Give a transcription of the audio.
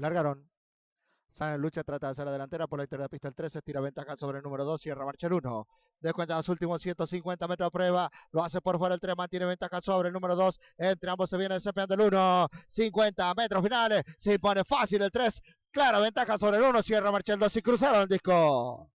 Largaron. en Lucha trata de hacer la delantera por la izquierda pista el 13, tira ventaja sobre el número 2, cierra marcha el 1. Descuenta los últimos 150 metros de prueba, lo hace por fuera el 3, mantiene ventaja sobre el número 2, entre ambos se viene desempeñando del 1, 50 metros finales, se impone fácil el 3, clara ventaja sobre el 1, cierra marcha el 2 y cruzaron el disco.